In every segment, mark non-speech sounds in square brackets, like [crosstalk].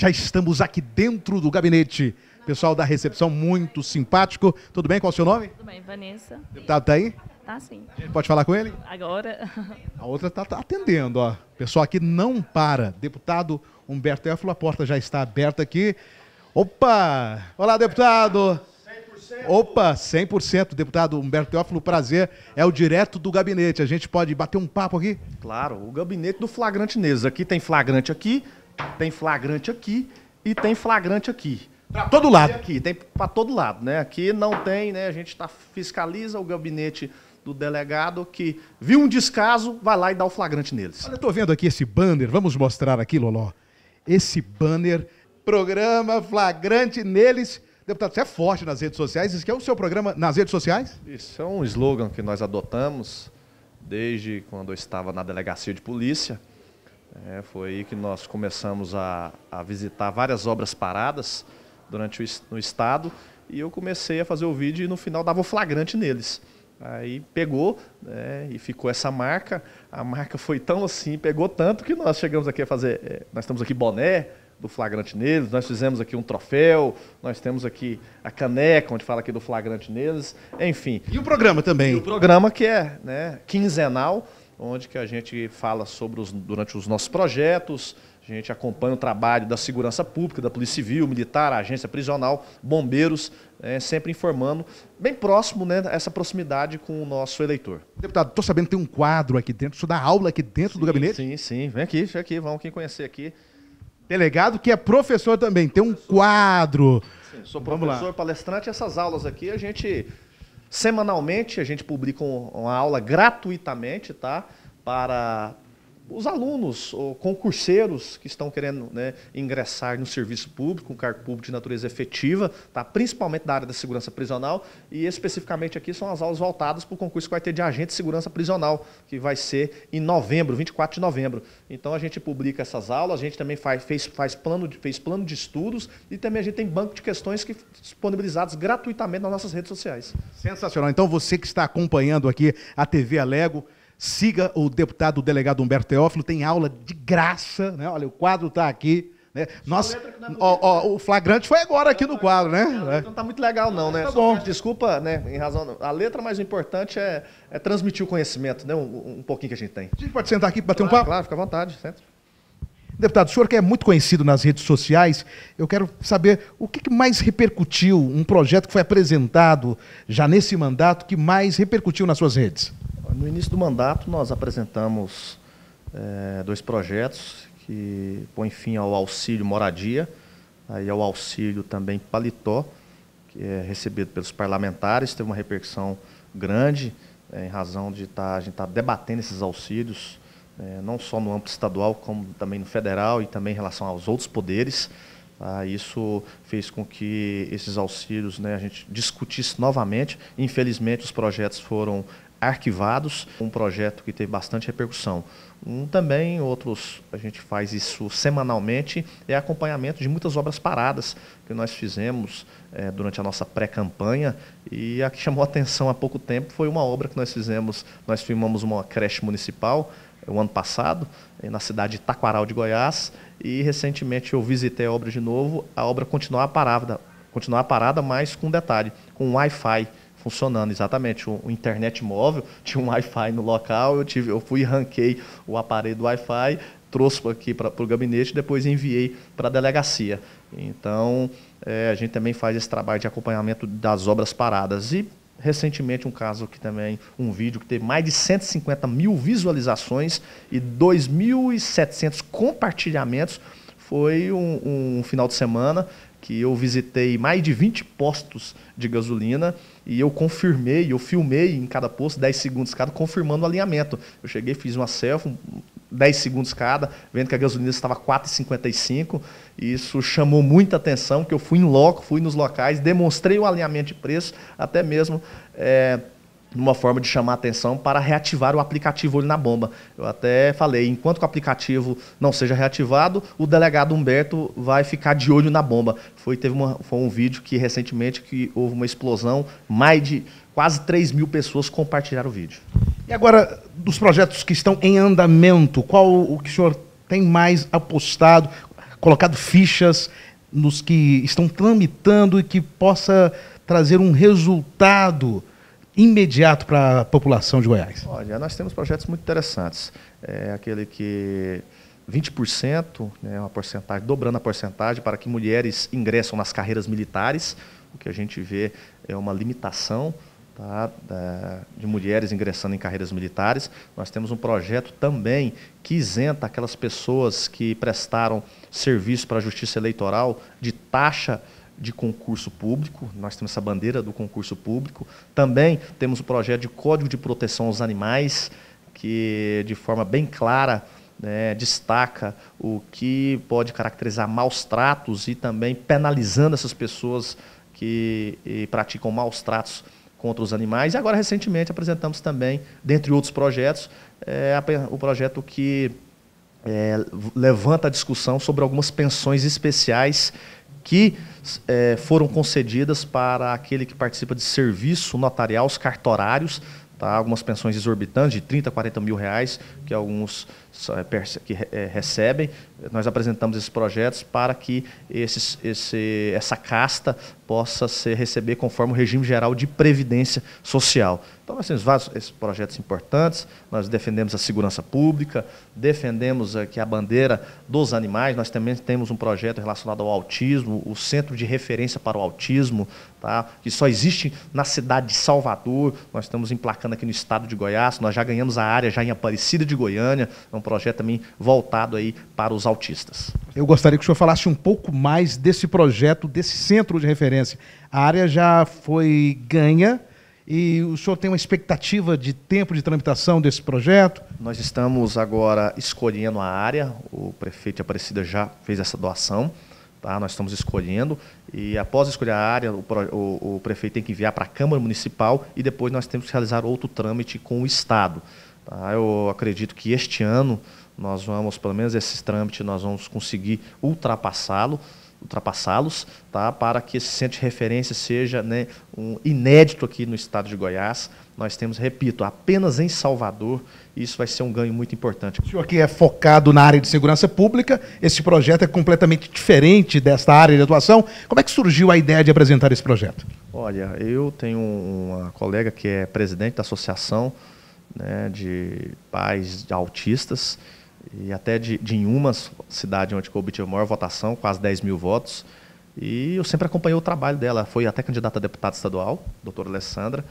já estamos aqui dentro do gabinete. Pessoal da recepção, muito simpático. Tudo bem? Qual é o seu nome? Tudo bem, Vanessa. O deputado está aí? Tá sim. pode falar com ele? Agora. A outra está tá atendendo, ó. pessoal aqui não para. Deputado Humberto Éfalo, a porta já está aberta aqui. Opa! Olá, deputado! Opa, 100%, deputado Humberto Teófilo, prazer. É o direto do gabinete. A gente pode bater um papo aqui? Claro, o gabinete do flagrante neles. Aqui tem flagrante aqui, tem flagrante aqui e tem flagrante aqui. Para todo lado. Aqui, tem para todo lado, né? Aqui não tem, né? A gente tá, fiscaliza o gabinete do delegado que viu um descaso, vai lá e dá o flagrante neles. Olha, eu tô vendo aqui esse banner, vamos mostrar aqui, Loló. Esse banner, programa flagrante neles. Deputado, você é forte nas redes sociais. Isso aqui é o seu programa nas redes sociais? Isso é um slogan que nós adotamos desde quando eu estava na delegacia de polícia é, foi aí que nós começamos a, a visitar várias obras paradas durante o, no estado e eu comecei a fazer o vídeo e no final dava o flagrante neles. Aí pegou né, e ficou essa marca. A marca foi tão assim, pegou tanto que nós chegamos aqui a fazer. É, nós estamos aqui boné do flagrante neles, nós fizemos aqui um troféu, nós temos aqui a caneca onde fala aqui do flagrante neles, enfim. E o programa também. E o programa que é né, quinzenal onde que a gente fala sobre os, durante os nossos projetos, a gente acompanha o trabalho da segurança pública, da Polícia Civil, Militar, Agência Prisional, Bombeiros, é, sempre informando, bem próximo, né, essa proximidade com o nosso eleitor. Deputado, estou sabendo que tem um quadro aqui dentro, isso dá aula aqui dentro sim, do gabinete? Sim, sim, vem aqui, vem aqui, vamos quem conhecer aqui. Delegado que é professor também, tem um quadro. Sim, sou professor, palestrante, essas aulas aqui a gente Semanalmente a gente publica uma aula gratuitamente, tá? Para os alunos ou concurseiros que estão querendo né, ingressar no serviço público, um cargo público de natureza efetiva, tá? principalmente da área da segurança prisional, e especificamente aqui são as aulas voltadas para o concurso que vai ter de agente de segurança prisional, que vai ser em novembro, 24 de novembro. Então a gente publica essas aulas, a gente também faz, fez, faz plano de, fez plano de estudos e também a gente tem banco de questões que disponibilizados gratuitamente nas nossas redes sociais. Sensacional. Então você que está acompanhando aqui a TV Alego, Siga o deputado o delegado Humberto Teófilo, tem aula de graça, né? Olha, o quadro está aqui. Né? Nossa, é ó, ó, o flagrante foi agora aqui no quadro, né? Não está muito legal, não, né? Tá bom. Desculpa, né? Em razão. A letra, mas o importante é, é transmitir o conhecimento, né? Um, um, pouquinho que a gente tem. A gente pode sentar aqui para bater claro, um papo? Claro, fica à vontade, senta. Deputado, o senhor que é muito conhecido nas redes sociais, eu quero saber o que mais repercutiu, um projeto que foi apresentado já nesse mandato, que mais repercutiu nas suas redes? No início do mandato, nós apresentamos é, dois projetos que põem fim ao auxílio moradia aí ao auxílio também paletó, que é recebido pelos parlamentares, teve uma repercussão grande é, em razão de tá, a gente estar tá debatendo esses auxílios, é, não só no âmbito estadual, como também no federal e também em relação aos outros poderes. Ah, isso fez com que esses auxílios né, a gente discutisse novamente. Infelizmente, os projetos foram arquivados, um projeto que teve bastante repercussão. Um também, outros, a gente faz isso semanalmente, é acompanhamento de muitas obras paradas que nós fizemos é, durante a nossa pré-campanha. E a que chamou atenção há pouco tempo foi uma obra que nós fizemos, nós filmamos uma creche municipal eh, o ano passado, eh, na cidade de Taquaral de Goiás, e recentemente eu visitei a obra de novo. A obra continua parada, continuar parada, mas com detalhe, com Wi-Fi funcionando exatamente. O, o, internet móvel [laughs] tinha um Wi-Fi no local. Eu tive, eu fui ranquei o aparelho do Wi-Fi, trouxe aqui para o gabinete, depois enviei para a delegacia. Então é, a gente também faz esse trabalho de acompanhamento das obras paradas e recentemente um caso que também, um vídeo que teve mais de 150 mil visualizações e 2.700 compartilhamentos. Foi um, um final de semana que eu visitei mais de 20 postos de gasolina e eu confirmei, eu filmei em cada posto 10 segundos cada, confirmando o alinhamento. Eu cheguei, fiz uma selfie, 10 segundos cada, vendo que a gasolina estava 4,55 isso chamou muita atenção, que eu fui em loco, fui nos locais, demonstrei o alinhamento de preço, até mesmo é, eh, uma forma de chamar atenção para reativar o aplicativo Olho na Bomba. Eu até falei, enquanto o aplicativo não seja reativado, o delegado Humberto vai ficar de olho na bomba. Foi, teve uma, foi um vídeo que recentemente que houve uma explosão, mais de quase 3 mil pessoas compartilharam o vídeo. E agora, dos projetos que estão em andamento, qual o que o senhor tem mais apostado? colocado fichas nos que estão tramitando e que possa trazer um resultado imediato para a população de Goiás? Olha, nós temos projetos muito interessantes. É aquele que 20%, né, uma porcentagem, dobrando a porcentagem para que mulheres ingressam nas carreiras militares, o que a gente vê é uma limitação tá, de mulheres ingressando em carreiras militares. Nós temos um projeto também que isenta aquelas pessoas que prestaram serviço para a justiça eleitoral de taxa de concurso público, nós temos essa bandeira do concurso público. Também temos o projeto de Código de Proteção aos Animais, que de forma bem clara né, destaca o que pode caracterizar maus tratos e também penalizando essas pessoas que eh, praticam maus tratos contra os animais. E agora, recentemente, apresentamos também, dentre outros projetos, é, o projeto que é, levanta a discussão sobre algumas pensões especiais que é, foram concedidas para aquele que participa de serviço notarial, os cartorários, tá? algumas pensões exorbitantes de 30, 40 mil reais que alguns é, que é, recebem. Nós apresentamos esses projetos para que esses, esse, essa casta possa ser, receber conforme o regime geral de previdência social. Então, nós temos vários esses projetos importantes, nós defendemos a segurança pública, defendemos aqui a bandeira dos animais, nós também temos um projeto relacionado ao autismo, o Centro de Referência para o Autismo, tá? que só existe na cidade de Salvador, nós estamos emplacando aqui no estado de Goiás, nós já ganhamos a área já em Aparecida de Goiânia, é um projeto também voltado aí para os autistas. Eu gostaria que o senhor falasse um pouco mais desse projeto, desse centro de referência. A área já foi ganha e o senhor tem uma expectativa de tempo de tramitação desse projeto? Nós estamos agora escolhendo a área, o prefeito Aparecida já fez essa doação. Tá, nós estamos escolhendo e após escolher a área, o, o, o prefeito tem que enviar para a Câmara Municipal e depois nós temos que realizar outro trâmite com o Estado. Tá, eu acredito que este ano nós vamos, pelo menos esses trâmites, nós vamos conseguir ultrapassá-lo, ultrapassá-los, tá? para que esse centro de referência seja né, um inédito aqui no estado de Goiás. Nós temos, repito, apenas em Salvador, isso vai ser um ganho muito importante. O senhor aqui é focado na área de segurança pública, esse projeto é completamente diferente desta área de atuação. Como é que surgiu a ideia de apresentar esse projeto? Olha, eu tenho uma colega que é presidente da associação né, de pais de autistas, e até de, de em uma cidade onde eu obtive a maior votação, quase 10 mil votos. E eu sempre acompanhei o trabalho dela. Foi até candidata a deputada estadual, doutora Alessandra.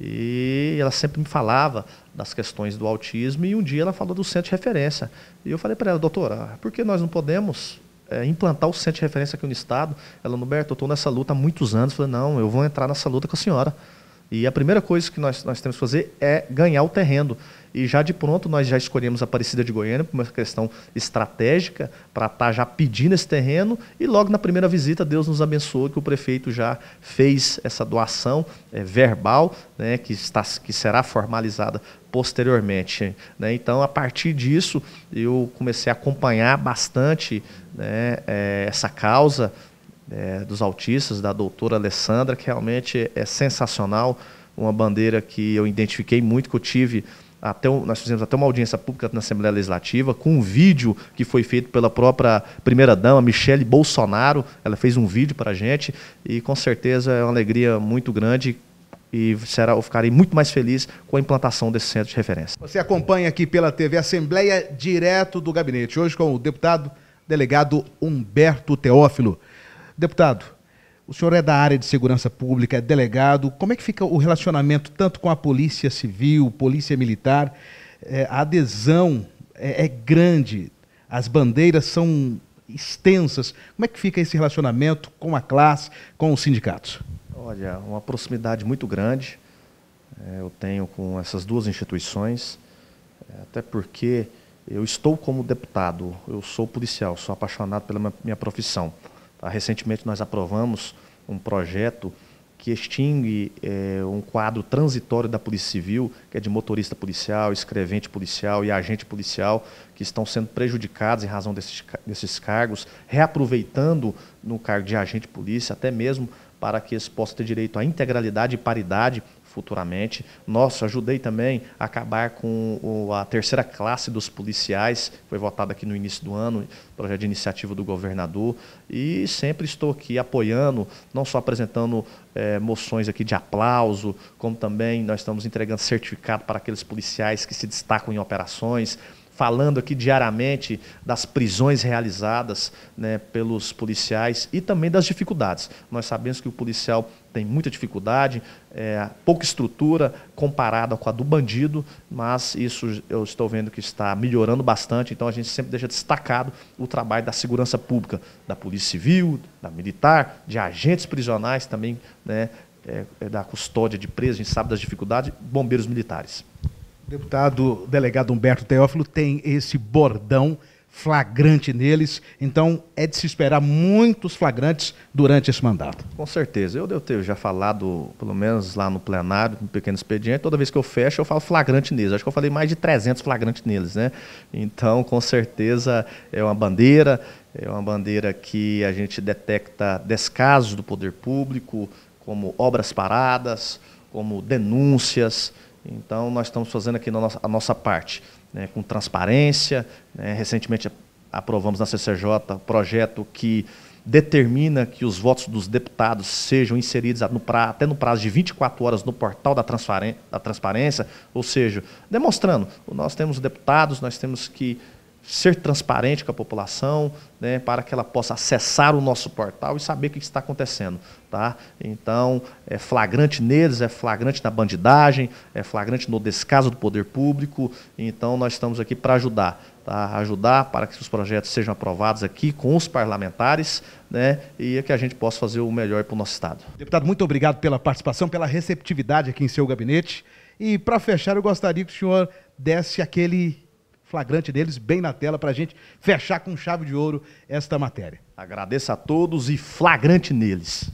E ela sempre me falava das questões do autismo. E um dia ela falou do centro de referência. E eu falei para ela, doutora, por que nós não podemos é, implantar o centro de referência aqui no Estado? Ela, Humberto, eu estou nessa luta há muitos anos. Eu falei, não, eu vou entrar nessa luta com a senhora. E a primeira coisa que nós, nós temos que fazer é ganhar o terreno e já de pronto nós já escolhemos a Aparecida de Goiânia por uma questão estratégica, para estar tá já pedindo esse terreno, e logo na primeira visita Deus nos abençoou que o prefeito já fez essa doação é, verbal, né, que, está, que será formalizada posteriormente. Né? Então, a partir disso, eu comecei a acompanhar bastante né, é, essa causa, é, dos autistas, da doutora Alessandra, que realmente é sensacional, uma bandeira que eu identifiquei muito, que eu tive até nós fizemos até uma audiência pública na Assembleia Legislativa com um vídeo que foi feito pela própria primeira-dama, Michele Bolsonaro. Ela fez um vídeo para a gente e com certeza é uma alegria muito grande e será, eu ficarei muito mais feliz com a implantação desse centro de referência. Você acompanha aqui pela TV Assembleia direto do gabinete, hoje com o deputado delegado Humberto Teófilo. Deputado, o senhor é da área de segurança pública, é delegado. Como é que fica o relacionamento tanto com a polícia civil, polícia militar? É, a adesão é, é grande, as bandeiras são extensas. Como é que fica esse relacionamento com a classe, com os sindicatos? Olha, uma proximidade muito grande é, eu tenho com essas duas instituições, é, até porque eu estou como deputado, eu sou policial, sou apaixonado pela minha profissão. Tá? Recentemente nós aprovamos um projeto que extingue é, um quadro transitório da Polícia Civil, que é de motorista policial, escrevente policial e agente policial, que estão sendo prejudicados em razão desses, desses cargos, reaproveitando no cargo de agente polícia, até mesmo para que eles possam ter direito à integralidade e paridade futuramente. Nossa, ajudei também a acabar com a terceira classe dos policiais, foi votada aqui no início do ano, projeto de iniciativa do governador. E sempre estou aqui apoiando, não só apresentando é, moções aqui de aplauso, como também nós estamos entregando certificado para aqueles policiais que se destacam em operações falando aqui diariamente das prisões realizadas né, pelos policiais e também das dificuldades. Nós sabemos que o policial tem muita dificuldade, é, pouca estrutura comparada com a do bandido, mas isso eu estou vendo que está melhorando bastante, então a gente sempre deixa destacado o trabalho da segurança pública, da Polícia Civil, da Militar, de agentes prisionais também, né, é, é da custódia de presos, a gente sabe das dificuldades, bombeiros militares. Deputado delegado Humberto Teófilo tem esse bordão flagrante neles, então é de se esperar muitos flagrantes durante esse mandato. Com certeza. Eu devo ter já falado, pelo menos lá no plenário, no pequeno expediente, toda vez que eu fecho eu falo flagrante neles. Acho que eu falei mais de 300 flagrantes neles, né? Então, com certeza é uma bandeira, é uma bandeira que a gente detecta descasos do poder público, como obras paradas, como denúncias, então, nós estamos fazendo aqui a nossa, parte, né, com transparência. Né, recentemente aprovamos na CCJ um projeto que determina que os votos dos deputados sejam inseridos no pra, até no prazo de 24 horas no portal da, da transparência, ou seja, demonstrando, nós temos deputados, nós temos que ser transparente com a população, né, para que ela possa acessar o nosso portal e saber o que está acontecendo. Tá? Então, é flagrante neles, é flagrante na bandidagem, é flagrante no descaso do poder público. Então, nós estamos aqui para ajudar. Tá? Ajudar para que os projetos sejam aprovados aqui com os parlamentares né, e é que a gente possa fazer o melhor para o nosso Estado. Deputado, muito obrigado pela participação, pela receptividade aqui em seu gabinete. E, para fechar, eu gostaria que o senhor desse aquele flagrante deles bem na tela para a gente fechar com chave de ouro esta matéria. Agradeço a todos e flagrante neles.